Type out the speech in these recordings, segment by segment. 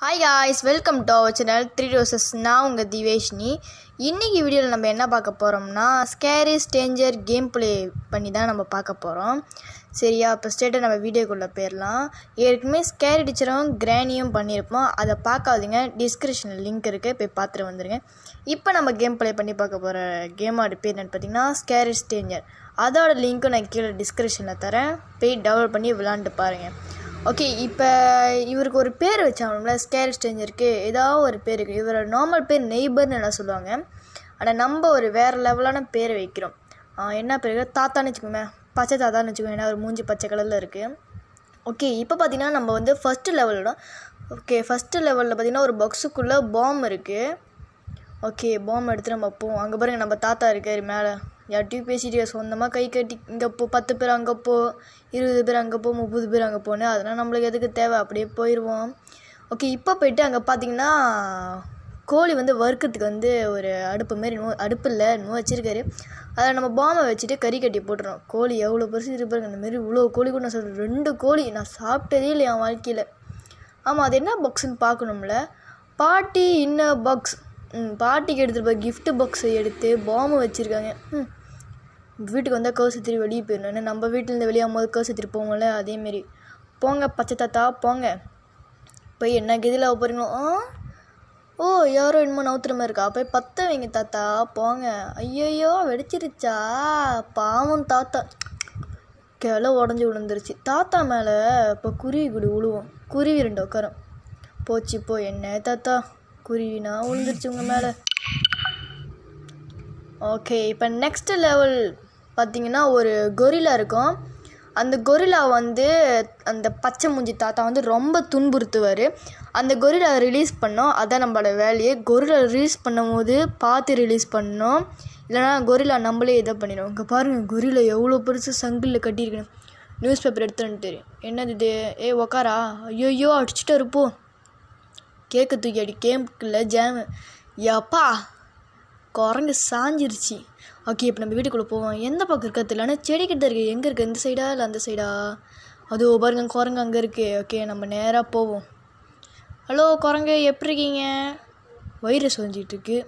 hi ஹாய்ஸ் welcome to our channel three roses நான் உங்கள் திவேஷ்னி இன்றைக்கி வீடியோவில் நம்ம என்ன பார்க்க போகிறோம்னா ஸ்கேரி ஸ்டேஞ்சர் கேம் ப்ளே பண்ணி தான் நம்ம பார்க்க போகிறோம் சரியா இப்போ ஸ்டேட்டை நம்ம வீடியோக்குள்ளே போயிடலாம் ஏற்கனவே ஸ்கேரி டீச்சரும் கிரானியும் பண்ணியிருப்போம் அதை பார்க்காதீங்க டிஸ்கிரிப்ஷனில் லிங்க் இருக்குது போய் பார்த்துட்டு வந்துடுங்க இப்போ நம்ம கேம் ப்ளே பண்ணி பார்க்க போகிற கேமோட பேர் என்னென்னு பார்த்தீங்கன்னா ஸ்கேரிஸ் ஸ்டேஞ்சர் அதோட லிங்க்கும் நான் கீழே டிஸ்கிரிப்ஷனில் தரேன் போய் டவுன்லோட் பண்ணி விளாண்டு பாருங்கள் ஓகே இப்போ இவருக்கு ஒரு பேர் வச்சாங்கள ஸ்கேர் ஸ்டேஞ்சருக்கு ஏதாவது ஒரு பேர் இருக்குது இவரோட நார்மல் பேர் நெய்பர்னு என்ன சொல்லுவாங்க ஆனால் நம்ம ஒரு வேறு லெவலான பேர் வைக்கிறோம் என்ன பேர் தாத்தான்னு வச்சுக்கோங்க பச்சை தாத்தான்னு வச்சுக்கோங்க ஏன்னா ஒரு மூஞ்சி பச்சை கலரில் இருக்குது ஓகே இப்போ பார்த்தீங்கன்னா நம்ம வந்து ஃபஸ்ட்டு லெவலோட ஓகே ஃபஸ்ட்டு லெவலில் பார்த்திங்கன்னா ஒரு பாக்ஸுக்குள்ளே பாம் இருக்குது ஓகே பாம் எடுத்து நம்ம போவோம் அங்கே பாருங்கள் நம்ம தாத்தா இருக்கார் மேலே யார்கிட்டையும் பேசிகிட்டு சொந்தமாக கை கட்டி இங்கே போ பத்து பேர் அங்கே போ இருபது பேர் அங்கே போ முப்பது பேர் அங்கே போன்னு அதெல்லாம் நம்மளுக்கு எதுக்கு தேவை அப்படியே போயிடுவோம் ஓகே இப்போ போயிட்டு அங்கே பார்த்தீங்கன்னா கோழி வந்து வறுக்கிறதுக்கு வந்து ஒரு அடுப்பு மாரி நோ அடுப்பு இல்லை நோ வச்சுருக்காரு அதை நம்ம பாமை வச்சுட்டு கறி கட்டி போட்டுறோம் கோழி எவ்வளோ பெருசு இருப்பாருங்க அந்தமாரி இவ்வளோ கோழி கூட நான் சொல்கிறேன் ரெண்டு கோழி நான் சாப்பிட்டதே இல்லை என் வாழ்க்கையில் ஆமாம் அது என்ன பாக்ஸ்ன்னு பார்க்கணும்ல பாட்டி இன்ன பாக்ஸ் பாட்டிக்கு எடுத்துகிட்டு போய் கிஃப்ட்டு பாக்ஸை எடுத்து பாம்பு வச்சுருக்காங்க ம் வீட்டுக்கு வந்தால் கேர்ஸ் திருப்பி வெளியே போயிடணும் நம்ம வீட்டிலேருந்து வெளியாகும் போது கேர்ஸ் திருப்பி போவோம்ல அதேமாரி போங்க பச்சை தாத்தா போங்க போய் என்ன கதியில் போகிறீங்களோ ஆ ஓ யாரோ என்னமோ நவுத்துற மாதிரி இருக்கா போய் பத்த வைங்க தாத்தா போங்க ஐயையோ வெடிச்சிருச்சா பாவம் தாத்தா கிளை உடஞ்சி விழுந்துருச்சு தாத்தா மேலே இப்போ குருவி குடி உழுவோம் குருவி ரெண்டு உட்காரும் போச்சு போ என்ன தாத்தா குருவினா விழுந்துருச்சு உங்கள் மேலே ஓகே இப்போ நெக்ஸ்ட் லெவல் பார்த்திங்கன்னா ஒரு கொரிலா இருக்கும் அந்த கொரிலா வந்து அந்த பச்சை மூஞ்சி தாத்தா வந்து ரொம்ப துன்புறுத்துவார் அந்த கொரிலா ரிலீஸ் பண்ணோம் அதான் நம்மளோட வேலையை கொரிலா ரிலீஸ் பண்ணும் போது பார்த்து ரிலீஸ் பண்ணோம் இல்லைனா கொரிலா நம்மளே இதை பண்ணிடும் இங்கே பாருங்கள் கொரிலா எவ்வளோ பெருசு சங்கிலில் கட்டியிருக்கணும் நியூஸ் பேப்பர் எடுத்துன்னு தெரியும் என்னது இது ஏ உக்காரா ஐயோ அடிச்சுட்டு இருப்போம் கேக்கை தூக்கி அடி கேம்க்குள்ளே ஜாமு யாப்பா குரங்கு சாஞ்சிருச்சு ஓகே இப்போ நம்ம வீட்டுக்குள்ளே போவோம் எந்த பக்கம் இருக்கிறது இல்லைன்னா செடி கிட்ட இருக்கு எங்கே இருக்குது இந்த சைடா இல்லை அந்த சைடா அது பாருங்க குரங்கு அங்கே இருக்குது ஓகே நம்ம நேராக போவோம் ஹலோ குரங்கு எப்படி இருக்கீங்க வயிறு சொரிஞ்சிகிட்ருக்கு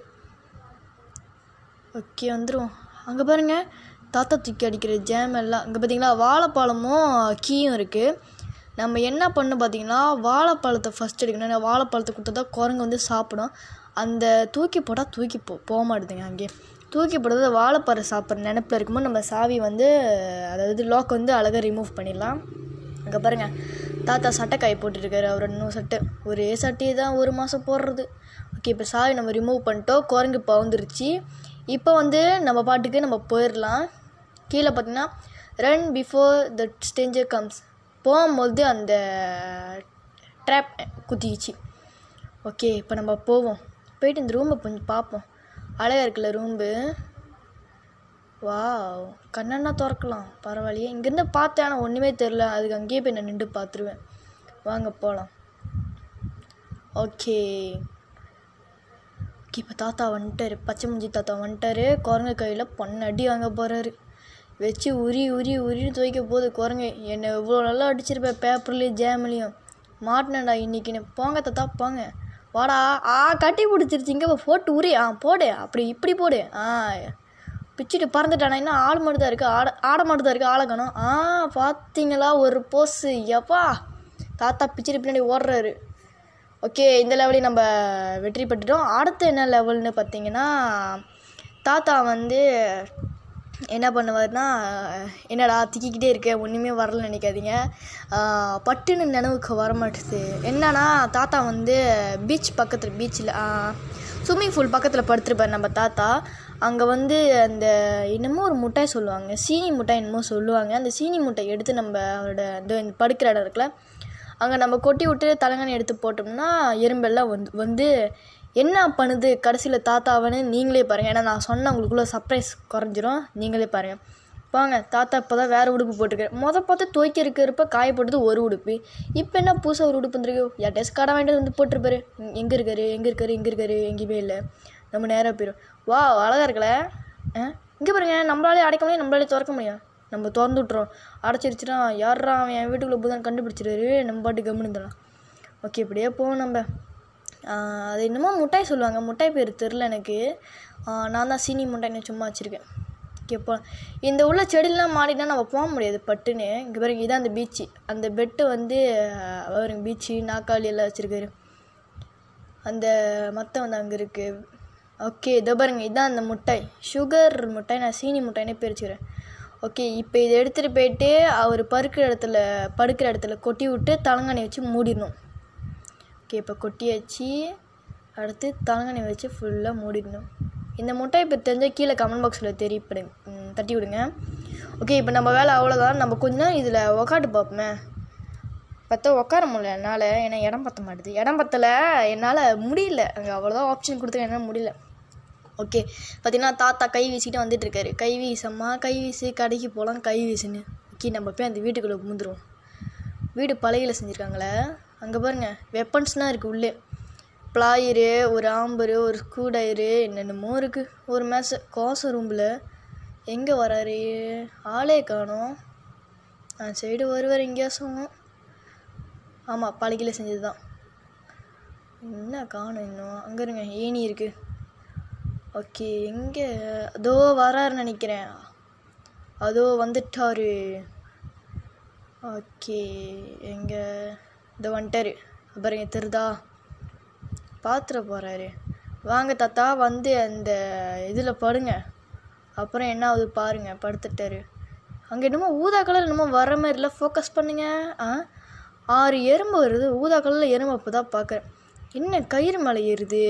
ஓகே வந்துடும் அங்கே பாருங்கள் தாத்தா தூக்கி அடிக்கிற ஜாம் எல்லாம் அங்கே பார்த்தீங்களா வாழைப்பழமும் கீயும் இருக்குது நம்ம என்ன பண்ணணும் பார்த்தீங்கன்னா வாழைப்பழத்தை ஃபஸ்ட் எடுக்கணும் ஏன்னா வாழைப்பழத்தை கொடுத்தா தான் குரங்கு வந்து சாப்பிடும் அந்த தூக்கி போட்டால் தூக்கி போ போக மாட்டேதுங்க அங்கே தூக்கி போடுறது வாழைப்பழம் சாப்பிட்ற நினப்பில் இருக்கும்போது நம்ம சாவி வந்து அதாவது லாக் வந்து அழகாக ரிமூவ் பண்ணிடலாம் அங்கே பாருங்கள் தாத்தா சட்டை காய போட்டுருக்காரு அவர் இன்னும் சட்டை ஒரே சட்டையை தான் ஒரு மாதம் போடுறது ஓகே இப்போ சாவி நம்ம ரிமூவ் பண்ணிட்டோம் குரங்கு பவுந்துருச்சு இப்போ வந்து நம்ம பாட்டுக்கு நம்ம போயிடலாம் கீழே பார்த்திங்கன்னா run before the stranger comes போகும்போது அந்த ட்ராப் குத்திச்சு ஓகே இப்போ நம்ம போவோம் போயிட்டு இந்த ரூமை கொஞ்சம் பார்ப்போம் அழகாக இருக்குல்ல ரூம்பு வா கண்ணன்னா திறக்கலாம் பரவாயில்லையே இங்கேருந்து பார்த்தேன் ஆனால் ஒன்றுமே தெரில அதுக்கு அங்கேயே போய் நான் நின்று பார்த்துருவேன் வாங்க போகலாம் ஓகே ஓகே இப்போ தாத்தா வந்துட்டார் பச்சை முஞ்சி தாத்தா வந்துட்டார் குரங்கு கையில் பொண்ணு அடி வாங்க போகிறாரு வச்சு உரி உரி உரின்னு துவைக்க போது குரங்கு என்னை இவ்வளோ நல்லா அடிச்சிருப்பேன் பேப்பர்லேயும் ஜேம்லேயும் மாட்டினேடா இன்னைக்குன்னு போங்க தத்தா போங்க வாடா ஆ கட்டி பிடிச்சிருச்சிங்க இங்கே போட்டு உரி ஆ போடு அப்படி இப்படி போடு ஆ பிச்சுட்டு பறந்துட்டானா என்ன ஆள் மட்டும் தான் இருக்குது ஆட ஆட மட்டும் தான் இருக்குது ஆளக்கணும் ஆ பார்த்தீங்களா ஒரு போஸு எப்பா தாத்தா பிச்சுட்டு பின்னாடி ஓடுறாரு ஓகே இந்த லெவலையும் நம்ம வெற்றி பெற்றுட்டோம் அடுத்து என்ன லெவல்னு பார்த்தீங்கன்னா தாத்தா வந்து என்ன பண்ணுவார்னா என்னடா திக்கிக்கிட்டே இருக்க ஒன்றுமே வரலன்னு நினைக்காதீங்க பட்டுன்னு நினைவுக்கு வரமாட்டுது என்னன்னா தாத்தா வந்து பீச் பக்கத்தில் பீச்சில் ஸ்விம்மிங் பூல் பக்கத்தில் படுத்துருப்பார் நம்ம தாத்தா அங்கே வந்து அந்த என்னமோ ஒரு முட்டாய் சொல்லுவாங்க சீனி முட்டாய் என்னமோ சொல்லுவாங்க அந்த சீனி முட்டை எடுத்து நம்ம அவரோட இந்த படுக்கிற இடம் இருக்குல்ல அங்கே நம்ம கொட்டி விட்டு தலைங்கனை எடுத்து போட்டோம்னா எறும்பெல்லாம் வந்து வந்து என்ன பண்ணுது கடைசியில் தாத்தாவனு நீங்களே பாருங்கள் ஏன்னா நான் சொன்ன உங்களுக்குள்ளே சர்ப்ரைஸ் குறைஞ்சிரும் நீங்களே பாருங்கள் வாங்க தாத்தா இப்போ தான் வேறு உடுப்பு போட்டிருக்கேன் மொதல் பார்த்து துவைக்க இருக்கிறப்ப காயப்பட்டது ஒரு உடுப்பு இப்போ என்ன புதுசாக ஒரு உடுப்பு வந்துருக்கு யார்டேஸ் கடை வாங்கிட்டு வந்து போட்டிருப்பாரு எங்கே இருக்காரு எங்கே இருக்காரு எங்கே இருக்காரு எங்கேயுமே இல்லை நம்ம நேராக போயிடும் வா அழகாக இருக்கல ஆ இங்கே பாருங்க நம்மளாலே அடைக்க முடியும் நம்மளாலே திறக்க முடியும் நம்ம திறந்து விட்றோம் அடைச்சிருச்சுனா யாரா அவன் என் வீட்டுக்குள்ளே புதன் கண்டுபிடிச்சிருவாரு நம்ம பாட்டு கம்முன்னு தரலாம் ஓகே இப்படியே போவோம் நம்ம அது என்னமோ மிட்டாய் சொல்லுவாங்க மிட்டாய் பேர் தெரில எனக்கு நான் தான் சீனி மிட்டாய்னு சும்மா வச்சுருக்கேன் எப்போ இந்த உள்ள செடிலாம் மாடினா நம்ம போக முடியாது பட்டுன்னு இங்கே பாருங்க இதான் அந்த பீச்சு அந்த பெட்டு வந்து பாருங்க பீச்சு நாக்காளி எல்லாம் வச்சுருக்காரு அந்த மற்ற வந்து அங்கே இருக்குது ஓகே இதோ பாருங்க இதான் அந்த முட்டாய் சுகர் முட்டாய் நான் சீனி முட்டாய்னே பிரிச்சுக்கிறேன் ஓகே இப்போ இதை எடுத்துகிட்டு போயிட்டு அவர் பருக்கிற இடத்துல படுக்கிற இடத்துல கொட்டி விட்டு தலங்கானி வச்சு மூடிடணும் ஓகே இப்போ கொட்டியாச்சு அடுத்து தலங்கணி வச்சு ஃபுல்லாக மூடிடணும் இந்த முட்டை இப்போ தெரிஞ்சால் கீழே கமெண்ட் பாக்ஸில் தெரியப்படுங்க தட்டி விடுங்க ஓகே இப்போ நம்ம வேலை அவ்வளோதான் நம்ம கொஞ்ச நேரம் இதில் உக்காட்டு பார்ப்போமே பார்த்தா உட்கார முடியல என்னால் ஏன்னா இடம் பற்ற மாட்டுது இடம் பற்றலை என்னால் முடியல அங்கே அவ்வளோதான் ஆப்ஷன் கொடுத்து என்னால் முடியல ஓகே பார்த்தீங்கன்னா தாத்தா கை வீசிக்கிட்டு வந்துட்டு இருக்காரு கை வீசம்மா கை வீசி கடைக்கு போகலாம் கை வீசுன்னு ஓகே நம்ம போய் அந்த வீட்டுக்குள்ளே முந்துருவோம் வீடு பழகியில் செஞ்சுருக்காங்களே அங்கே பாருங்கள் வெப்பன்ஸ்லாம் இருக்குது உள்ளே ப்ளாயிரு ஒரு ஆம்பரு ஒரு ஸ்க்ரூடயரு என்னென்னமோ இருக்குது ஒரு மேட்ச கோச ரூமில் எங்கே வராரு ஆளே காணும் நான் சைடு வருவார் எங்கேயாச்சும் ஆமாம் பழகில செஞ்சது தான் என்ன காணும் இன்னும் அங்கே இருங்க ஏணி இருக்குது ஓகே எங்கே அதோ வராருன்னு நினைக்கிறேன் அதோ வந்துட்டாரு ஓகே எங்கே இந்த வந்துட்டாரு என் திருதா பார்த்துட போகிறாரு வாங்க தாத்தா வந்து அந்த இதில் படுங்க அப்புறம் என்ன ஆகுது பாருங்கள் படுத்துட்டாரு அங்கே என்னமோ ஊதா கலர் என்னமோ வர மாதிரில ஃபோக்கஸ் பண்ணுங்க ஆ ஆறு எறும்பு வருது ஊதா கலரில் எறும்பு அப்போ தான் பார்க்குறேன் என்ன கயிறு மலை ஏறுது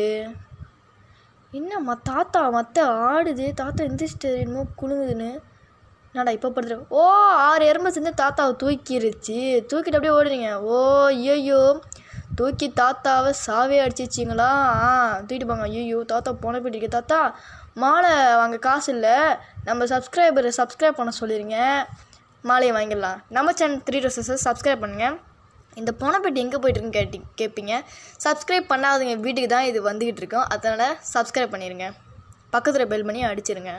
ம தாத்தா மற்ற ஆடுது தாத்தா எந்திரிச்சிட்டாரு என்னமோ குழுங்குதுன்னு என்னடா இப்போ படுத்துரு ஓ ஆறு எறும்பு சேர்ந்து தாத்தாவை தூக்கிடுச்சு தூக்கிட்டு அப்படியே ஓடுறீங்க ஓ ஐயோ தூக்கி தாத்தாவை சாவே அடிச்சிச்சிங்களா ஆ தூக்கிட்டு போங்க ஐயோ தாத்தா போன போயிட்டு தாத்தா மாலை வாங்க காசு இல்லை நம்ம சப்ஸ்கிரைபரை சப்ஸ்கிரைப் பண்ண சொல்லிடுங்க மாலையை வாங்கிடலாம் நம்ம சேனல் த்ரீ ரோசஸை சப்ஸ்கிரைப் பண்ணுங்கள் இந்த போனப்பேட்டி எங்கே போய்ட்டுருன்னு கேட்டி கேட்பீங்க சப்ஸ்கிரைப் பண்ணாதவங்க வீட்டுக்கு தான் இது வந்துக்கிட்டு இருக்கோம் அதனால் சப்ஸ்கிரைப் பண்ணிடுங்க பக்கத்தில் பெல் பண்ணி அடிச்சிருங்க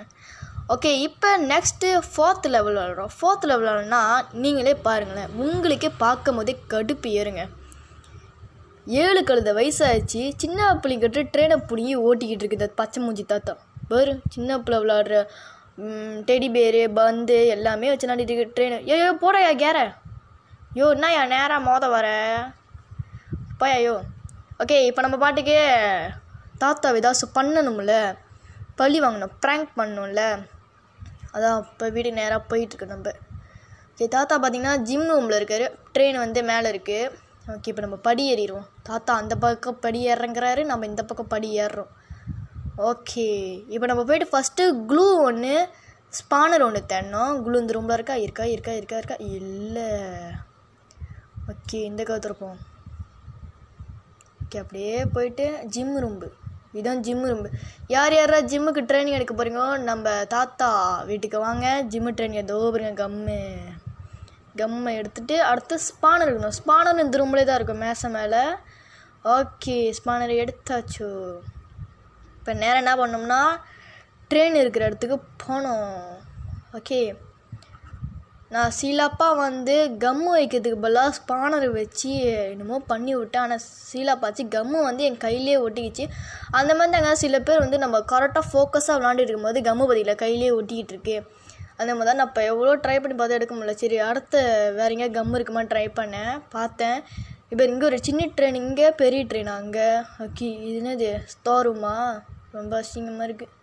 ஓகே இப்போ நெக்ஸ்ட்டு ஃபோர்த் லெவல் வளரும் ஃபோர்த் லெவல் வளரும்னா நீங்களே பாருங்களேன் உங்களுக்கே பார்க்கும் போதே கடுப்பு ஏறுங்க ஏழு கழுத வயசாகிடுச்சு சின்ன கட்டு ட்ரெயினை பிடிங்கி ஓட்டிக்கிட்டு இருக்குது பச்சை மூஞ்சி தாத்தா வரும் சின்ன பிள்ளை விளாடுற டெடி பேரு பந்து எல்லாமே வச்சு நாட்டிட்டு ட்ரெயின் ஏயோ போடையா கேர யோ என்ன யா நேராக மோத வர யோ ஓகே இப்போ நம்ம பாட்டுக்கே தாத்தா ஏதாச்சும் பண்ணணும்ல பழி வாங்கணும் ப்ராங்க் பண்ணணும்ல அதான் இப்போ வீடு நேராக போயிட்டுருக்கு நம்ம ஓகே தாத்தா பார்த்திங்கன்னா ஜிம் ரூமில் இருக்கார் ட்ரெயின் வந்து மேலே இருக்குது ஓகே இப்போ நம்ம படி ஏறிடுவோம் தாத்தா அந்த பக்கம் படி ஏறங்கிறாரு நம்ம இந்த பக்கம் படி ஏறுறோம் ஓகே இப்போ நம்ம போயிட்டு ஃபஸ்ட்டு க்ளூ ஒன்று ஸ்பானர் ஒன்று தேடணும் குளு இந்த ரூமில் இருக்கா இருக்கா இருக்கா இருக்கா இருக்கா இல்லை ஓகே இந்த கவுத்துருப்போம் ஓகே அப்படியே போயிட்டு ஜிம் ரூம்பு இதுதான் ஜிம்மு ரொம்ப யார் யாரா ஜிம்முக்கு ட்ரைனிங் எடுக்க போகிறீங்களோ நம்ம தாத்தா வீட்டுக்கு வாங்க ஜிம்மு ட்ரைனிங் எதோ போகிறீங்க கம்மு கம்மை எடுத்துகிட்டு அடுத்து ஸ்பானர் இருக்கணும் ஸ்பானர் இந்த ரூம்லேயே தான் இருக்கும் மேசை மேலே ஓகே ஸ்பானர் எடுத்தாச்சு இப்போ நேரம் என்ன பண்ணோம்னா ட்ரெயின் இருக்கிற இடத்துக்கு போனோம் ஓகே நான் சீலாப்பா வந்து கம்மு வைக்கிறதுக்கு பதிலாக ஸ்பானர் வச்சு என்னமோ பண்ணி விட்டேன் ஆனால் சீலாப்பா வச்சு கம்மு வந்து என் கையிலே ஒட்டிக்கிச்சு அந்த மாதிரி தாங்க சில பேர் வந்து நம்ம கரெக்டாக ஃபோக்கஸாக விளாண்டுட்டு இருக்கும்போது கம்மு பதிலில் கையிலே ஒட்டிக்கிட்டு இருக்கு அந்த மாதிரி தான் நான் இப்போ எவ்வளோ ட்ரை பண்ணி பார்த்து எடுக்க முடியல சரி அடுத்த வேற எங்கேயா கம்மு இருக்குமா ட்ரை பண்ணேன் பார்த்தேன் இப்போ இங்கே ஒரு சின்ன ட்ரெயின் இங்கே பெரிய ட்ரெயின் அங்கே ஓகே இது என்னது ஸ்தோருமா ரொம்ப அசிங்கமாக இருக்குது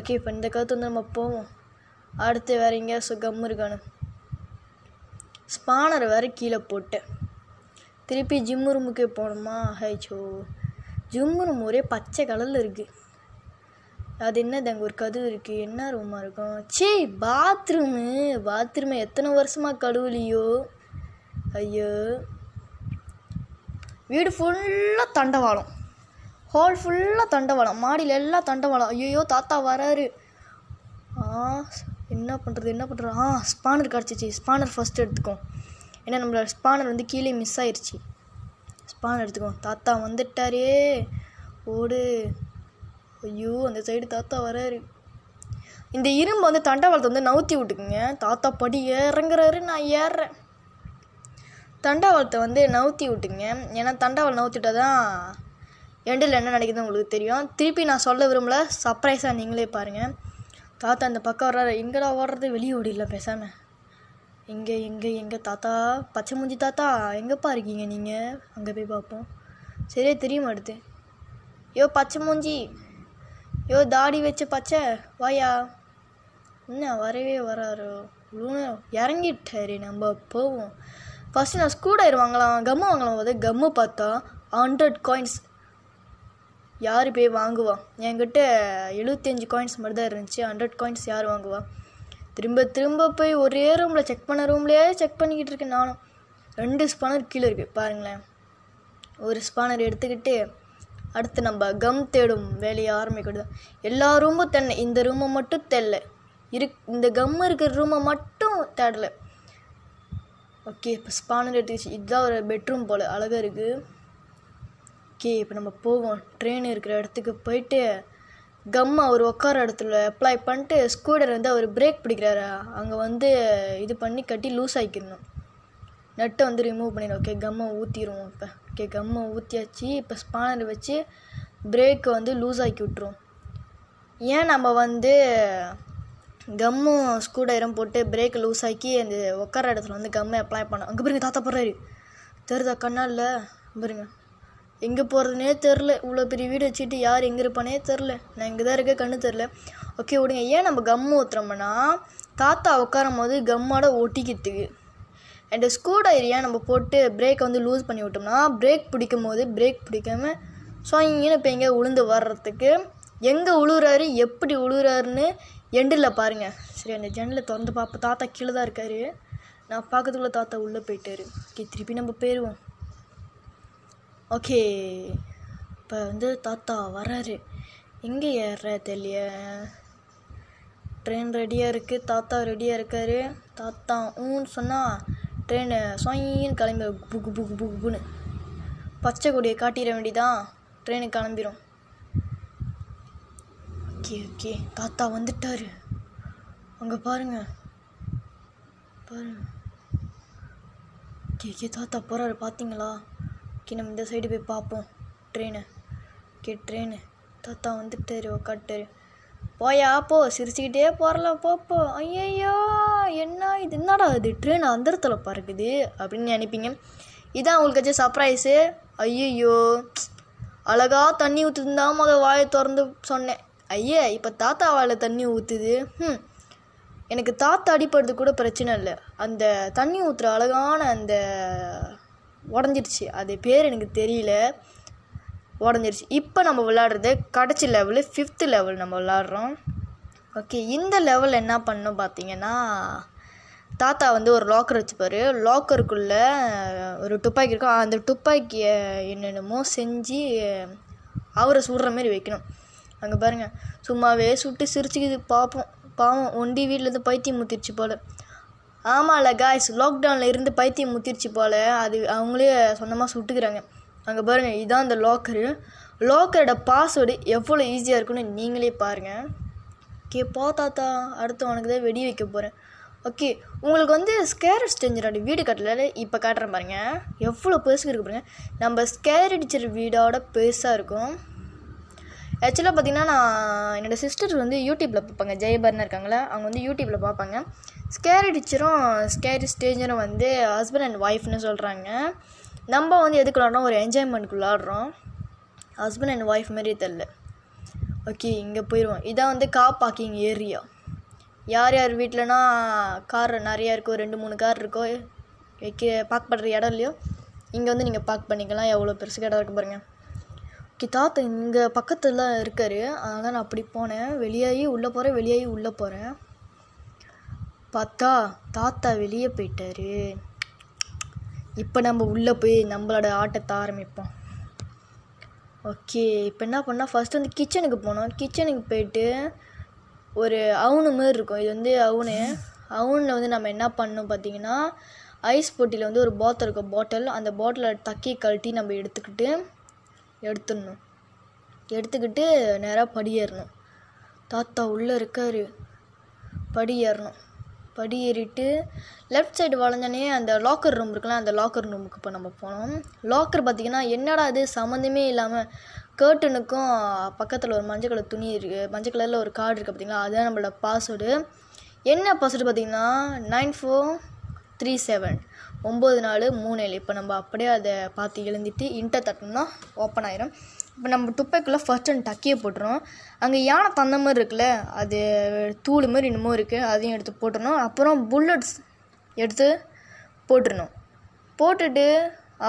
ஓகே இப்போ இந்த கருத்து வந்து நம்ம போவோம் அடுத்து வேறு எங்கேயா சுகம் இருக்கானு ஸ்பானர் வேறு கீழே போட்டேன் திருப்பி ஜிம்மு ரூமுக்கே போனோமா ஹைச்சோ ஜிம் ரூம் ஒரே பச்சை கலரில் இருக்குது அது என்னது அங்கே ஒரு கதவு இருக்குது என்ன ரூமாக இருக்கும் சே பாத்ரூமு பாத்ரூமை எத்தனை வருஷமாக கழுவுலையோ ஐயோ வீடு ஃபுல்லாக தண்டவாளம் ஹால் ஃபுல்லாக தண்டவாளம் மாடியில் எல்லாம் தண்டவாளம் ஐயோ தாத்தா வராரு ஆ என்ன பண்ணுறது என்ன பண்ணுறது ஆ ஸ்பானர் கிடச்சிச்சு ஸ்பானர் ஃபஸ்ட்டு எடுத்துக்கோ ஏன்னா நம்மளோட ஸ்பானர் வந்து கீழே மிஸ் ஆயிடுச்சு ஸ்பானர் எடுத்துக்கோ தாத்தா வந்துட்டாரே ஓடு ஐயோ அந்த சைடு தாத்தா வராரு இந்த இரும்பு வந்து தண்டவாளத்தை வந்து நவுத்தி விட்டுக்குங்க தாத்தா படி இறங்குறாரு நான் ஏறுறேன் தண்டவாளத்தை வந்து நவுத்தி விட்டுங்க ஏன்னா தண்டவாளம் நவுத்திட்டா தான் எண்டில் என்ன நினைக்குதுன்னு உங்களுக்கு தெரியும் திருப்பி நான் சொல்ல விரும்பல சர்ப்ரைஸாக நீங்களே பாருங்கள் தாத்தா இந்த பக்கம் வர்றாரு எங்கடா ஓடுறது வெளியே ஓடிடல பேசாமல் எங்கே எங்கே எங்கே தாத்தா பச்சை மூஞ்சி தாத்தா எங்கேப்பா இருக்கீங்க நீங்கள் அங்கே போய் பார்ப்போம் சரியா தெரிய மாட்டுது யோ பச்சை மூஞ்சி யோ தாடி வச்ச பச்சை வாயா என்ன வரவே வராரோ இவ்வளோ இறங்கிட்டாரு நம்ம போவோம் ஃபஸ்ட்டு நான் ஸ்கூடர் வாங்கலாம் கம்மு வாங்கலாம் போது கம்மு பார்த்தா ஹண்ட்ரட் காயின்ஸ் யார் போய் வாங்குவா என்கிட்ட எழுபத்தஞ்சு காயின்ஸ் மட்டும் தான் இருந்துச்சு ஹண்ட்ரட் காயின்ஸ் யார் வாங்குவா திரும்ப திரும்ப போய் ஒரே ரூமில் செக் பண்ண ரூம்லேயே செக் பண்ணிக்கிட்டு இருக்கேன் நானும் ரெண்டு ஸ்பானர் கீழே இருக்குது பாருங்களேன் ஒரு ஸ்பானர் எடுத்துக்கிட்டு அடுத்து நம்ம கம் தேடும் வேலையை ஆரம்பிக்கிறது எல்லா ரூமும் தென்னை இந்த ரூமை மட்டும் தெரில இருக் இந்த கம் இருக்கிற ரூமை மட்டும் தேடலை ஓகே இப்போ ஸ்பானர் எடுத்துக்கிச்சு இதுதான் ஒரு பெட்ரூம் போல் அழகாக இருக்குது ஓகே இப்போ நம்ம போவோம் ட்ரெயின் இருக்கிற இடத்துக்கு போயிட்டு கம் அவர் உட்கார இடத்துல அப்ளை பண்ணிட்டு ஸ்கூடர் வந்து அவர் பிரேக் பிடிக்கிறாரு அங்கே வந்து இது பண்ணி கட்டி லூஸ் ஆக்கிடணும் நட்டை வந்து ரிமூவ் பண்ணிடணும் ஓகே கம்மை ஊற்றிடுவோம் இப்போ ஓகே கம்மை ஊற்றியாச்சு இப்போ ஸ்பானர் வச்சு பிரேக்கை வந்து லூஸ் ஆக்கி விட்ருவோம் ஏன் நம்ம வந்து கம்மும் ஸ்கூடரும் போட்டு பிரேக் லூஸ் ஆக்கி அந்த உட்கார இடத்துல வந்து கம்மை அப்ளை பண்ணோம் அங்கே பாருங்க தாத்தா போடுறாரு தெரிதா கண்ணா இல்லை பாருங்க எங்கே போகிறதுனே தெரில இவ்வளோ பெரிய வீடு வச்சுட்டு யார் எங்கே இருப்பானே தெரில நான் இங்கே தான் இருக்க கண்ணு தெரில ஓகே விடுங்க ஏன் நம்ம கம்மு ஊற்றுறோம்னா தாத்தா உட்காரும் போது கம்மோட ஒட்டிக்கிறதுக்கு அண்டு ஸ்கூ டைரியா நம்ம போட்டு பிரேக்கை வந்து லூஸ் பண்ணி விட்டோம்னா பிரேக் பிடிக்கும் போது பிரேக் பிடிக்காம சொங்கின்னு இப்போ எங்கே உளுந்து வர்றதுக்கு எங்கே உழுவுறாரு எப்படி உழுவுறாருன்னு எண்டில் பாருங்கள் சரி அந்த ஜன்னலை திறந்து பார்ப்போம் தாத்தா கீழே தான் இருக்கார் நான் பார்க்கறதுக்குள்ளே தாத்தா உள்ளே போயிட்டாரு ஓகே திருப்பி நம்ம போயிடுவோம் ஓகே இப்போ வந்து தாத்தா வராரு எங்கே ஏறுற தெரிய ட்ரெயின் ரெடியாக இருக்குது தாத்தா ரெடியாக இருக்காரு தாத்தா ஊன்னு சொன்னால் ட்ரெயினை சொயின்னு கிளம்பி புக்கு புக்கு புக்கு புன்னு பச்சை கொடியை காட்டிட வேண்டிதான் ட்ரெயினுக்கு கிளம்பிடும் ஓகே ஓகே தாத்தா வந்துட்டாரு அங்கே பாருங்க பாருங்க ஓகே ஓகே தாத்தா போகிறாரு பார்த்தீங்களா ஓகே நம்ம இந்த சைடு போய் பார்ப்போம் ட்ரெயினு ஓகே ட்ரெயினு தாத்தா வந்துட்டாரு உக்காட்டாரு போயா போ சிரிச்சுக்கிட்டே போகிறலாம் போப்போ ஐயையோ என்ன இது என்னடா இது ட்ரெயின் அந்தரத்தில் பறக்குது அப்படின்னு நினைப்பீங்க இதான் உங்களுக்கு ஏதாச்சும் சர்ப்ரைஸு ஐயையோ அழகாக தண்ணி ஊற்றுதுந்தா முதல் வாயை திறந்து சொன்னேன் ஐயே இப்போ தாத்தா வாயில் தண்ணி ஊற்றுது ம் எனக்கு தாத்தா அடிப்படுறது கூட பிரச்சனை இல்லை அந்த தண்ணி ஊற்றுற அழகான அந்த உடஞ்சிருச்சு அது பேர் எனக்கு தெரியல உடஞ்சிருச்சு இப்போ நம்ம விளாடுறது கடைசி லெவலு ஃபிஃப்த்து லெவல் நம்ம விளாட்றோம் ஓகே இந்த லெவல் என்ன பண்ணோம் பார்த்தீங்கன்னா தாத்தா வந்து ஒரு லாக்கர் வச்சுப்பார் லாக்கருக்குள்ளே ஒரு துப்பாக்கி இருக்கும் அந்த துப்பாக்கியை என்னென்னமோ செஞ்சு அவரை சுடுற மாதிரி வைக்கணும் அங்கே பாருங்கள் சும்மாவே சுட்டு சிரிச்சுக்கிது பார்ப்போம் பாவம் ஒண்டி வீட்டிலேருந்து பைத்தியம் முத்திருச்சு போல் ஆமாம்ல காய்ஸ் லாக்டவுனில் இருந்து பைத்தியம் முத்திருச்சு போல் அது அவங்களே சொந்தமாக சுட்டுக்கிறாங்க அங்கே பாருங்கள் இதுதான் அந்த லாக்கரு லாக்கரோட பாஸ்வேர்டு எவ்வளோ ஈஸியாக இருக்குன்னு நீங்களே பாருங்கள் ஓகே போ தாத்தா அடுத்து உனக்கு தான் வெடி வைக்க போகிறேன் ஓகே உங்களுக்கு வந்து ஸ்கேர் ஸ்டெஞ்சரோட வீடு கட்டல இப்போ காட்டுறேன் பாருங்கள் எவ்வளோ பெருசுக்கு இருக்கு பாருங்கள் நம்ம ஸ்கேர் டீச்சர் வீடோட பெருசாக இருக்கும் ஆக்சுவலாக பார்த்திங்கன்னா நான் என்னோடய சிஸ்டர் வந்து யூடியூப்பில் பார்ப்பாங்க ஜெயபர்னு இருக்காங்களே அவங்க வந்து யூடியூப்பில் பார்ப்பாங்க ஸ்கேரி டீச்சரும் ஸ்கேரி ஸ்டேஜரும் வந்து ஹஸ்பண்ட் அண்ட் ஒய்ஃப்னு சொல்கிறாங்க நம்ம வந்து எதுக்கு விளாட்றோம் ஒரு என்ஜாய்மெண்ட்க்கு விளாட்றோம் ஹஸ்பண்ட் அண்ட் ஒய்ஃப் மாரி தெரில ஓகே இங்கே போயிடுவோம் இதான் வந்து கா பார்க்கிங் ஏரியா யார் யார் வீட்டிலனா கார் நிறையா இருக்கோ ரெண்டு மூணு கார் இருக்கோ வைக்க பார்க் பண்ணுற இடம் இல்லையோ இங்கே வந்து நீங்கள் பார்க் பண்ணிக்கலாம் எவ்வளோ பெருசுக்கு இடம் இருக்க பாருங்கள் ஓகே தாத்தா இங்கே பக்கத்தில் இருக்கார் அதனால் நான் அப்படி போனேன் வெளியாகி உள்ளே போகிறேன் வெளியாகி உள்ளே போகிறேன் பார்த்தா தாத்தா வெளியே போயிட்டாரு இப்போ நம்ம உள்ளே போய் நம்மளோட ஆட்டத்தை ஆரம்பிப்போம் ஓகே இப்போ என்ன பண்ணால் ஃபஸ்ட்டு வந்து கிச்சனுக்கு போனோம் கிச்சனுக்கு போயிட்டு ஒரு அவுனு மாரி இருக்கும் இது வந்து அவுனு அவுனில் வந்து நம்ம என்ன பண்ணோம் பார்த்தீங்கன்னா ஐஸ் போட்டியில் வந்து ஒரு பாத்தல் இருக்கும் பாட்டில் அந்த பாட்டிலை தக்கி கழட்டி நம்ம எடுத்துக்கிட்டு எடுத்துடணும் எடுத்துக்கிட்டு நேராக படியேறணும் தாத்தா உள்ளே இருக்கார் படியேறணும் படியேறிட்டு லெஃப்ட் சைடு வளைஞ்சோடனே அந்த லாக்கர் ரூம் இருக்குல்ல அந்த லாக்கர் ரூமுக்கு இப்போ நம்ம போனோம் லாக்கர் பார்த்திங்கன்னா என்னடா இது சம்மந்தமே இல்லாமல் கேர்ட்டனுக்கும் பக்கத்தில் ஒரு மஞ்சள் கலர் துணி இருக்குது மஞ்சள் கலரில் ஒரு கார்டு இருக்குது பார்த்திங்களா அதுதான் நம்மளோட பாஸ்வேர்டு என்ன பாஸ்வேர்டு பார்த்திங்கன்னா நைன் ஃபோர் த்ரீ செவன் ஒம்பது நாலு மூணு ஏழு இப்போ நம்ம அப்படியே அதை பார்த்து எழுந்திட்டு இன்டர் தட்டணும்னா ஓப்பன் ஆயிரும் இப்போ நம்ம துப்பைக்குள்ளே ஃபஸ்ட் அண்ட் டக்கியை போட்டுரும் அங்கே யானை தந்த மாதிரி இருக்குல்ல அது தூள் மாதிரி இன்னமும் இருக்குது அதையும் எடுத்து போட்டுடணும் அப்புறம் புல்லட்ஸ் எடுத்து போட்டுடணும் போட்டுட்டு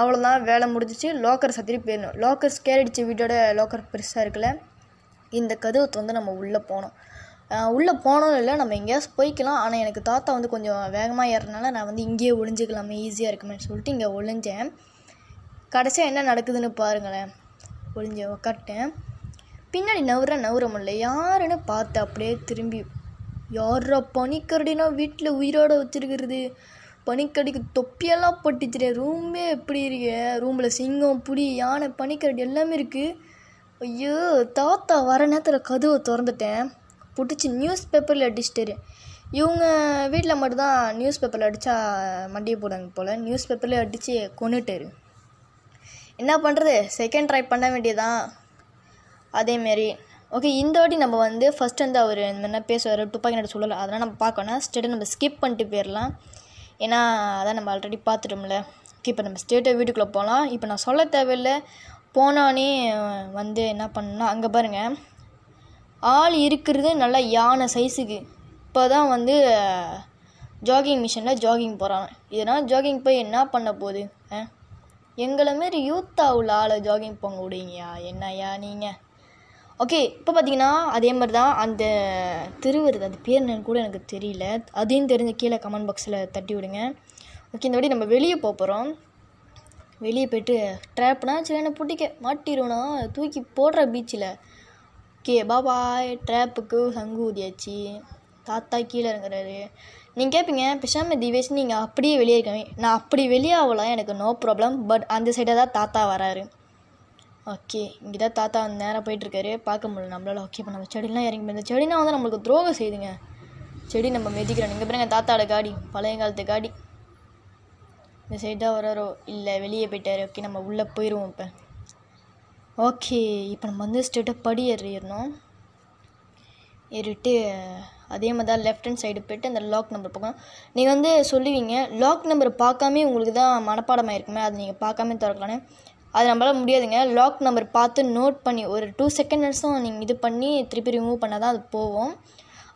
அவ்வளோதான் வேலை முடிஞ்சிச்சு லாக்கர் சத்திரி போயிடணும் லாக்கர் ஸ்கேர் அடித்த வீட்டோட லாக்கர் பெருசாக இருக்குல்ல இந்த கதவுத்து வந்து நம்ம உள்ளே போனோம் உள்ளே போனோம் இல்லை நம்ம எங்கேயாவது போய்க்கலாம் ஆனால் எனக்கு தாத்தா வந்து கொஞ்சம் வேகமாக ஏறனால நான் வந்து இங்கேயே ஒளிஞ்சிக்கலாமே ஈஸியாக இருக்குமே சொல்லிட்டு இங்கே ஒளிஞ்சேன் கடைசியாக என்ன நடக்குதுன்னு பாருங்களேன் ஒளிஞ்சு உக்காட்டேன் பின்னாடி நவுற நவுற முடியல யாருன்னு பார்த்து அப்படியே திரும்பி யாரா பனிக்கரடினா வீட்டில் உயிரோட வச்சிருக்கிறது பனிக்கடிக்கு தொப்பியெல்லாம் போட்டுச்சுடே ரூமே எப்படி இருக்க ரூமில் சிங்கம் புடி யானை பனிக்கரடி எல்லாமே இருக்குது ஐயோ தாத்தா வர நேரத்தில் கதவை திறந்துட்டேன் பிடிச்சி நியூஸ் பேப்பரில் அடிச்சுட்டு இவங்க வீட்டில் மட்டும்தான் நியூஸ் பேப்பரில் அடித்தா மண்டியை போடுவாங்க போல் நியூஸ் பேப்பரில் அடித்து கொண்டுட்டாரு என்ன பண்ணுறது செகண்ட் ட்ரை பண்ண வேண்டியதான் அதேமாரி ஓகே இந்த வாட்டி நம்ம வந்து ஃபஸ்ட் வந்து அவர் என்ன பேசுவார் துப்பாக்கி நட்டு சொல்லலை அதெல்லாம் நம்ம பார்க்கணும் ஸ்டேட்டை நம்ம ஸ்கிப் பண்ணிட்டு போயிடலாம் ஏன்னா அதான் நம்ம ஆல்ரெடி பார்த்துட்டோம்ல ஓகே இப்போ நம்ம ஸ்டேட்டை வீட்டுக்குள்ளே போகலாம் இப்போ நான் சொல்ல தேவையில்லை போனானே வந்து என்ன பண்ணால் அங்கே பாருங்கள் ஆள் இருக்கிறது நல்லா யானை சைஸுக்கு இப்போ தான் வந்து ஜாகிங் மிஷினில் ஜாகிங் போகிறான் இதனால் ஜாகிங் போய் என்ன பண்ண போகுது ஆ எங்களை மாரி யூத்தாக உள்ள ஆளை ஜாகிங் போங்க விடுங்கயா என்னையா நீங்கள் ஓகே இப்போ பார்த்தீங்கன்னா அதே மாதிரி தான் அந்த திருவருது அது பேர் என்னன்னு கூட எனக்கு தெரியல அதையும் தெரிஞ்சு கீழே கமெண்ட் பாக்ஸில் தட்டி விடுங்க ஓகே இந்த வாட்டி நம்ம வெளியே போக போகிறோம் வெளியே போயிட்டு ட்ராப்னா சரி என்ன பிடிக்க மாட்டிடுவோம் தூக்கி போடுற பீச்சில் ஓகே பாபாய் ட்ராப்புக்கு சங்கு ஊதியாச்சு தாத்தா கீழே இருக்கிறாரு நீங்கள் கேட்பீங்க பிஷாம தீவேஷ் நீங்கள் அப்படியே வெளியே இருக்கவே நான் அப்படி வெளியே ஆகலாம் எனக்கு நோ ப்ராப்ளம் பட் அந்த சைடாக தான் தாத்தா வராரு ஓகே இங்கே தான் தாத்தா வந்து நேராக போயிட்டுருக்காரு பார்க்க முடியல நம்மளால் ஓகே இப்போ நம்ம செடிலாம் இறங்கி போய் இந்த செடினா வந்து நம்மளுக்கு துரோகம் செய்துங்க செடி நம்ம மெதிக்கிறோம் இங்கே பாருங்க தாத்தாவோட காடி பழைய காலத்து காடி இந்த சைடு தான் வராரோ இல்லை வெளியே போயிட்டார் ஓகே நம்ம உள்ளே போயிடுவோம் இப்போ ஓகே இப்போ நம்ம வந்து ஸ்டேட்டாக படி ஏறிடணும் ஏறிட்டு அதே மாதிரி தான் லெஃப்ட் ஹேண்ட் சைடு போய்ட்டு அந்த லாக் நம்பர் பார்க்கணும் நீங்கள் வந்து சொல்லுவீங்க லாக் நம்பர் பார்க்காம உங்களுக்கு தான் மனப்பாடமாக இருக்குமே அது நீங்கள் பார்க்காம திறக்கலான்னு அது நம்மளால் முடியாதுங்க லாக் நம்பர் பார்த்து நோட் பண்ணி ஒரு டூ செகண்ட்ஸும் நீங்கள் இது பண்ணி திருப்பி ரிமூவ் பண்ணால் தான் அது போவோம்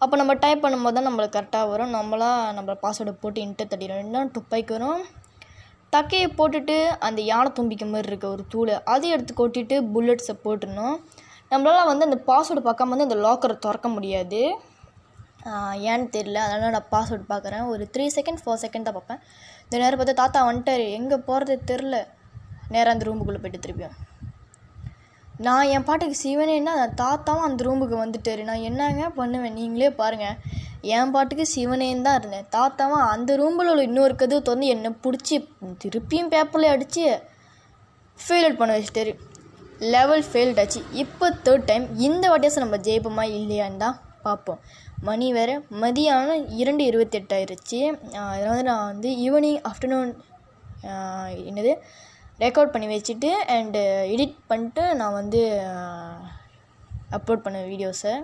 அப்போ நம்ம டைப் பண்ணும்போது தான் நம்மளுக்கு கரெக்டாக வரும் நம்மளாக நம்ம பாஸ்வேர்டு போட்டு இன்ட்டு தட்டிடும் இன்னும் டுப்பைக்கு வரும் டக்கையை போட்டுட்டு அந்த யானை தும்பிக்க மாதிரி இருக்க ஒரு தூளை அதை எடுத்து கொட்டிட்டு புல்லட்ஸை போட்டுடணும் நம்மளால் வந்து அந்த பாஸ்வேர்டு பார்க்காம வந்து அந்த லாக்கரை திறக்க முடியாது ஏன்னு தெரியல அதனால் நான் பாஸ்வேர்ட் பார்க்குறேன் ஒரு த்ரீ செகண்ட் ஃபோர் செகண்ட் தான் பார்ப்பேன் இந்த நேரம் பார்த்து தாத்தா வந்துட்டார் எங்கே போகிறது தெரில நேராக அந்த ரூமுக்குள்ளே போய்ட்டு திருப்பியும் நான் என் பாட்டுக்கு சிவனேன்னா தாத்தாவும் அந்த ரூமுக்கு வந்துட்டார் நான் என்னங்க பண்ணுவேன் நீங்களே பாருங்கள் என் பாட்டுக்கு சிவனேன்னு தான் இருந்தேன் தாத்தாவும் அந்த ரூமில் உள்ள இன்னொரு கதவு திறந்து என்னை பிடிச்சி திருப்பியும் பேப்பரில் அடித்து ஃபெயில் அவுட் பண்ண வச்சுட்டாரு லெவல் ஃபெயில்டாச்சு ஆச்சு இப்போ தேர்ட் டைம் இந்த வாட்டியாசம் நம்ம ஜெயிப்போமா இல்லையான்னு தான் பார்ப்போம் மணி வேறு மதியானம் இரண்டு இருபத்தெட்டு ஆயிடுச்சு அதில் வந்து நான் வந்து ஈவினிங் ஆஃப்டர்நூன் என்னது ரெக்கார்ட் பண்ணி வச்சுட்டு அண்டு எடிட் பண்ணிட்டு நான் வந்து அப்லோட் பண்ண வீடியோஸை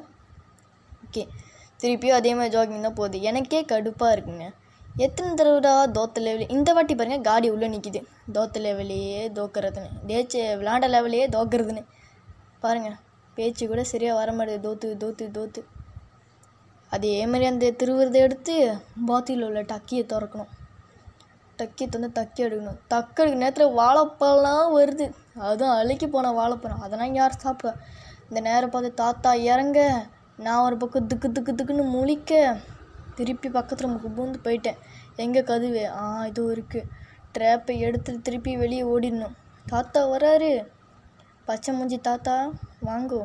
ஓகே திருப்பியும் அதே மாதிரி ஜாகிங் தான் போகுது எனக்கே கடுப்பாக இருக்குங்க எத்தனை தடவைடா தோத்த லெவலி இந்த வாட்டி பாருங்கள் காடி உள்ளே நிற்கிது தோத்த லெவலையே தோக்கிறதுன்னு டேச்சு விளாண்ட லெவலையே தோக்கிறதுன்னு பாருங்கள் பேச்சு கூட சரியாக வர மாட்டேது தோத்து தோத்து தோத்து அதே மாதிரி அந்த திருவிரதை எடுத்து பாத்தியில் உள்ள டக்கியை திறக்கணும் டக்கியை தந்து தக்கி எடுக்கணும் தக்க எடுக்க நேரத்தில் வாழைப்பழம்லாம் வருது அதுவும் அழுக்கி போன வாழைப்பழம் அதெல்லாம் யார் சாப்பிடுவேன் இந்த நேரம் பார்த்து தாத்தா இறங்க நான் ஒரு பக்கம் திக்கு திக்கு திக்குன்னு முழிக்க திருப்பி பக்கத்தில் புகுந்து போயிட்டேன் எங்கே கதுவு ஆ இது இருக்குது ட்ராப்பை எடுத்து திருப்பி வெளியே ஓடிடணும் தாத்தா வராரு பச்சை மூஞ்சி தாத்தா வாங்கோ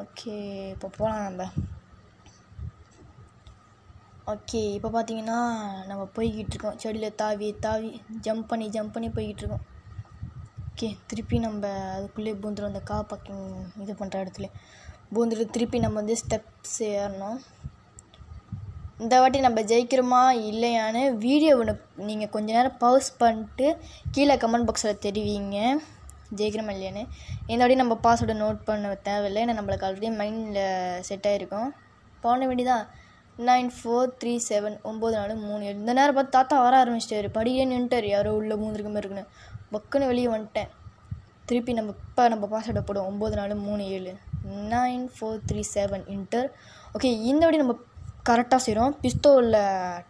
ஓகே இப்போ போகலாம் நம்ம ஓகே இப்போ பார்த்தீங்கன்னா நம்ம போய்கிட்டு இருக்கோம் செடியில் தாவி தாவி ஜம்ப் பண்ணி ஜம்ப் பண்ணி போய்கிட்டு இருக்கோம் ஓகே திருப்பி நம்ம அதுக்குள்ளே பூந்துடும் அந்த கா பக்கிங் இது பண்ணுற இடத்துல பூந்துட்டு திருப்பி நம்ம வந்து ஸ்டெப்ஸ் ஏறணும் இந்த வாட்டி நம்ம ஜெயிக்கிறோமா இல்லையான்னு ஒன்று நீங்கள் கொஞ்ச நேரம் பவுஸ் பண்ணிட்டு கீழே கமெண்ட் பாக்ஸில் தெரிவிங்க ஜெயகிரம் இல்லையான்னு இந்த வாட்டி நம்ம பாஸ்வேர்டை நோட் பண்ண தேவையில்லை ஏன்னா நம்மளுக்கு ஆல்ரெடி மைண்டில் செட் ஆகிருக்கும் போன வேண்டிதான் நைன் ஃபோர் த்ரீ செவன் ஒம்பது நாலு மூணு ஏழு இந்த நேரம் பார்த்து தாத்தா வர ஆரம்பிச்சிட்டாரு படியே நின்ட்டார் யாரோ உள்ளே மூந்திருக்க மாதிரி இருக்குன்னு பக்குன்னு வெளியே வந்துட்டேன் திருப்பி நம்ம இப்போ நம்ம பாஸ்வேர்டை போடுவோம் ஒம்பது நாலு மூணு ஏழு nine four three seven enter okay இந்த வாட்டி நம்ம கரெக்டாக செய்கிறோம் உள்ள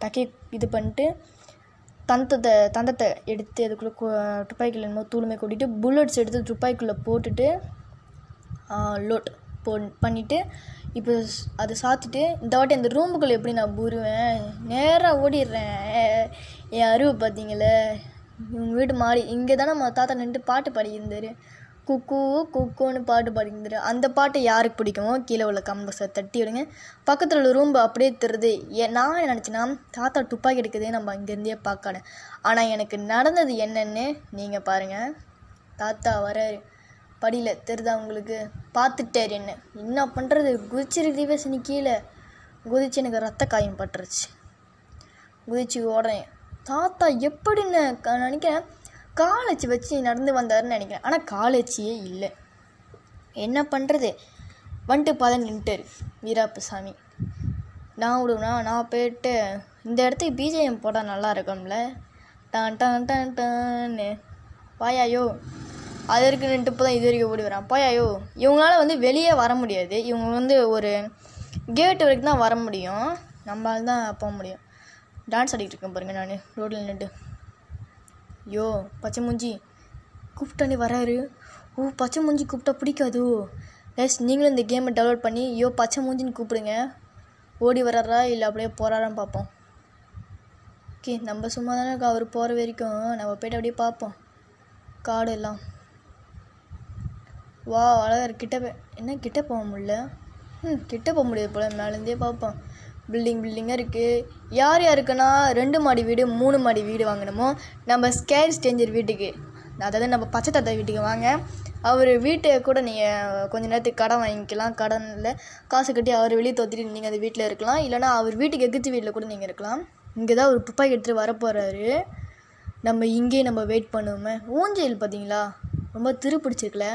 டக்கே இது பண்ணிட்டு தந்தத்தை தந்தத்தை எடுத்து அதுக்குள்ளே துப்பாக்கியில் என்னமோ தூளுமே கூட்டிட்டு புல்லட்ஸ் எடுத்து துப்பாக்கிக்குள்ளே போட்டுட்டு லோட் போ பண்ணிவிட்டு இப்போ அதை சாத்திட்டு இந்த வாட்டி அந்த ரூமுக்குள்ளே எப்படி நான் போடுவேன் நேராக ஓடிடுறேன் என் அறிவு பார்த்தீங்களே இவங்க வீட்டு மாடி இங்கே தானே தாத்தா நின்று பாட்டு பாடியிருந்தார் குக்கு குக்குன்னு பாட்டு பாடிக்கிட்டு அந்த பாட்டை யாருக்கு பிடிக்குமோ கீழே உள்ள கமெண்ட் தட்டி விடுங்க பக்கத்தில் உள்ள ரூம்பு அப்படியே தருது நான் என்ன நினச்சேன்னா தாத்தா துப்பாக்கி எடுக்குதே நம்ம அங்கேருந்தே பார்க்கானு ஆனால் எனக்கு நடந்தது என்னன்னு நீங்கள் பாருங்கள் தாத்தா வராரு படியில் தெரிதா உங்களுக்கு பார்த்துட்டார் என்ன என்ன பண்ணுறது குதிச்சிருக்கு சனி கீழே குதிச்சு எனக்கு ரத்த காயம் பட்டுருச்சு குதிச்சு ஓடுறேன் தாத்தா எப்படின்னு நினைக்கிறேன் காலேஜ் வச்சு நடந்து வந்தாருன்னு நினைக்கிறேன் ஆனால் காலேஜியே இல்லை என்ன பண்ணுறது வந்துட்டு பாதை நின்ட்டு வீராப்பசாமி நான் விடுவேண்ணா நான் போயிட்டு இந்த இடத்துக்கு பிஜேஎம் போட்டால் நல்லா இருக்கும்ல டான் டான் டான் டான்னு பாயாயோ அதற்கு நின்று இப்போ தான் இது வரைக்கும் ஓடி வரான் பாயாயோ இவங்களால வந்து வெளியே வர முடியாது இவங்க வந்து ஒரு கேட்டு வரைக்கும் தான் வர முடியும் நம்மளால தான் போக முடியும் டான்ஸ் ஆடிக்கிட்டு இருக்கேன் பாருங்கள் நான் ரோட்டில் நின்று யோ பச்சை மூஞ்சி கூப்பிட்டானே வராரு ஓ பச்சை மூஞ்சி கூப்பிட்டா பிடிக்காதோ எஸ் நீங்களும் இந்த கேமை டவுன்லோட் பண்ணி யோ பச்சை மூஞ்சின்னு கூப்பிடுங்க ஓடி வர்றாரா இல்லை அப்படியே போகிறாரான்னு பார்ப்போம் ஓகே நம்ம சும்மா தானே அவர் போகிற வரைக்கும் நம்ம போய்ட்டு அப்படியே பார்ப்போம் காடு எல்லாம் வா அழகர் கிட்ட என்ன கிட்ட போக முடியல ம் கிட்ட போக முடியாது போல் மேலேருந்தே பார்ப்போம் பில்டிங் பில்டிங்காக இருக்குது யார் யாருக்குன்னா ரெண்டு மாடி வீடு மூணு மாடி வீடு வாங்கினோமோ நம்ம ஸ்கேர் ஸ்டேஞ்சர் வீட்டுக்கு அதாவது நம்ம பச்சை தாத்தா வீட்டுக்கு வாங்க அவர் வீட்டை கூட நீங்கள் கொஞ்ச நேரத்துக்கு கடன் வாங்கிக்கலாம் கடனில் காசு கட்டி அவர் வெளியே தோத்திட்டு நீங்கள் அந்த வீட்டில் இருக்கலாம் இல்லைனா அவர் வீட்டுக்கு எகிச்சு வீட்டில் கூட நீங்கள் இருக்கலாம் இங்கே தான் ஒரு துப்பாக்கி எடுத்துகிட்டு வரப்போகிறாரு நம்ம இங்கேயே நம்ம வெயிட் பண்ணுவோமே ஊஞ்சல் பார்த்தீங்களா ரொம்ப திருப்பிடிச்சிருக்கல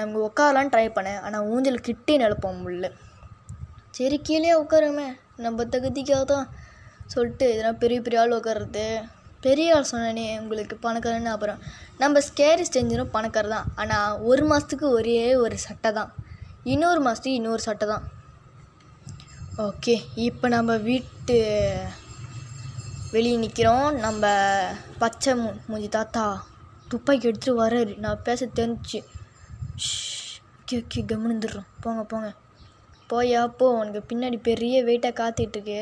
நம்ம உட்காரலான்னு ட்ரை பண்ணேன் ஆனால் ஊஞ்சல் கிட்டே நிலப்போம் முள்ளு சரி கீழே உட்காருமே நம்ம தகுதிக்காக தான் சொல்லிட்டு இதெல்லாம் பெரிய பெரிய ஆள் உட்காருறது பெரிய ஆள் சொன்னேனே உங்களுக்கு பணக்காரன்னு அப்புறம் நம்ம ஸ்கேரி என்ஜினும் பணக்கார தான் ஆனால் ஒரு மாதத்துக்கு ஒரே ஒரு சட்டை தான் இன்னொரு மாதத்துக்கு இன்னொரு சட்டை தான் ஓகே இப்போ நம்ம வீட்டு வெளியே நிற்கிறோம் நம்ம பச்சை மு முஞ்சி தாத்தா துப்பாக்கி எடுத்துகிட்டு வர்றாரு நான் பேச தெரிஞ்சு ஓகே ஓகே கவனிந்துடுறோம் போங்க போங்க போயா போ உனக்கு பின்னாடி பெரிய வெயிட்டாக காத்திட்டுருக்கு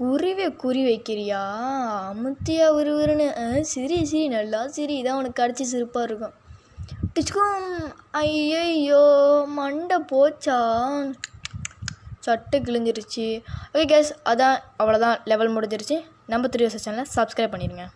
குருவை குறி வைக்கிறியா அமுத்தியா ஒரு உருன்னு சிரி சிரி நல்லா சிரி இதான் உனக்கு கடைச்சி சிரிப்பாக இருக்கும் டிச்சுக்கும் ஐயோ மண்டை போச்சா சட்டு கிழிஞ்சிருச்சு ஓகே கேஸ் அதான் அவ்வளோதான் லெவல் முடிஞ்சிருச்சு நம்ம த்ரீ சேனலை சப்ஸ்கிரைப் பண்ணிடுங்க